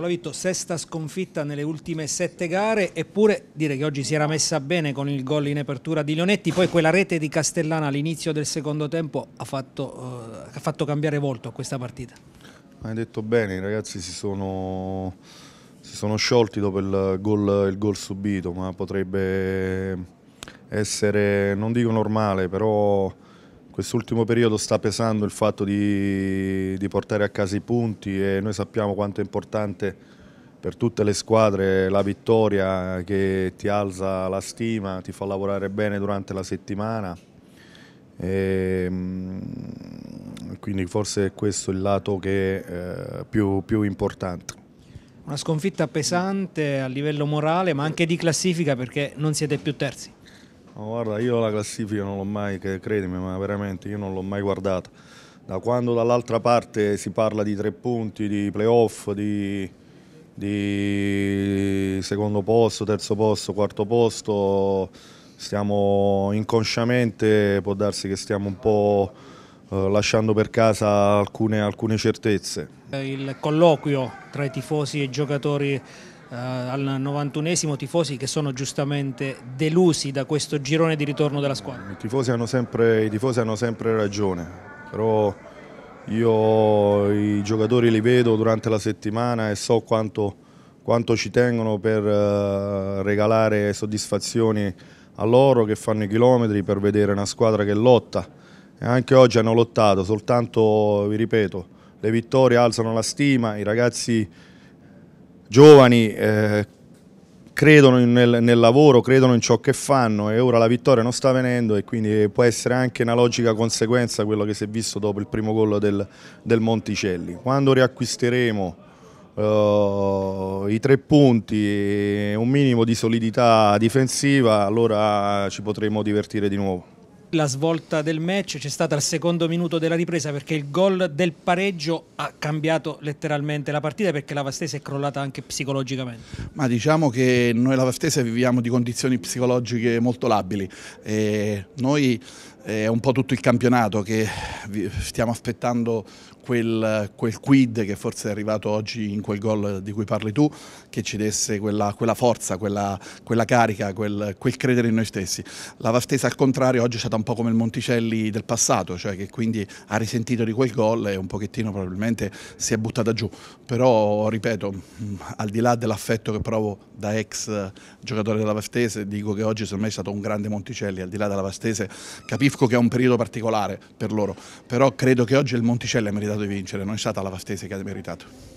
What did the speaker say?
la Vitto, sesta sconfitta nelle ultime sette gare, eppure dire che oggi si era messa bene con il gol in apertura di Leonetti, poi quella rete di Castellana all'inizio del secondo tempo ha fatto, eh, ha fatto cambiare volto a questa partita. Hai detto bene, i ragazzi si sono, si sono sciolti dopo il gol, il gol subito, ma potrebbe essere, non dico normale, però Quest'ultimo periodo sta pesando il fatto di, di, portare a casa i punti e noi sappiamo quanto è importante per tutte le squadre la vittoria che ti alza la stima, ti fa lavorare bene durante la settimana. E, ehm, quindi forse è questo il lato che è eh, più, più importante. Una sconfitta pesante a livello morale ma anche di classifica perché non siete più terzi. No, guarda, io la classifica non l'ho mai, credimi, ma veramente io non l'ho mai guardata. Da quando dall'altra parte si parla di tre punti, di playoff, di, di secondo posto, terzo posto, quarto posto, stiamo inconsciamente, può darsi che stiamo un po' eh, lasciando per casa alcune, alcune certezze. Il colloquio tra i tifosi e i giocatori eh, al 91 esimo tifosi che sono giustamente delusi da questo girone di ritorno della squadra? I tifosi hanno sempre, i tifosi hanno sempre ragione, però io i giocatori li vedo durante la settimana e so quanto, quanto ci tengono per uh, regalare soddisfazioni a loro che fanno i chilometri per vedere una squadra che lotta e anche oggi hanno lottato, soltanto vi ripeto le vittorie alzano la stima, i ragazzi giovani eh, credono nel, nel, lavoro, credono in ciò che fanno e ora la vittoria non sta venendo e quindi può essere anche una logica conseguenza quello che si è visto dopo il primo gol del, del Monticelli. Quando riacquisteremo Uh, i tre punti e un minimo di solidità difensiva, allora ci potremo divertire di nuovo la svolta del match c'è stata al secondo minuto della ripresa perché il gol del pareggio ha cambiato letteralmente la partita perché la Vastese è crollata anche psicologicamente. Ma diciamo che noi la Vastese viviamo di condizioni psicologiche molto labili. E eh, noi è un po' tutto il campionato che stiamo aspettando quel, quel, quid che forse è arrivato oggi in quel gol di cui parli tu, che ci desse quella, quella forza, quella, quella carica, quel, quel, credere in noi stessi. La Vastesa al contrario oggi è stata un po' come il Monticelli del passato, cioè che quindi ha risentito di quel gol e un pochettino probabilmente si è buttata giù. Però, ripeto, al di là dell'affetto che provo da ex eh, giocatore della Vastese, dico che oggi secondo me è stato un grande Monticelli, al di là della Vastese, capisco Capisco che è un periodo particolare per loro, però credo che oggi il Monticello ha meritato di vincere, non è stata la Vastese che ha meritato.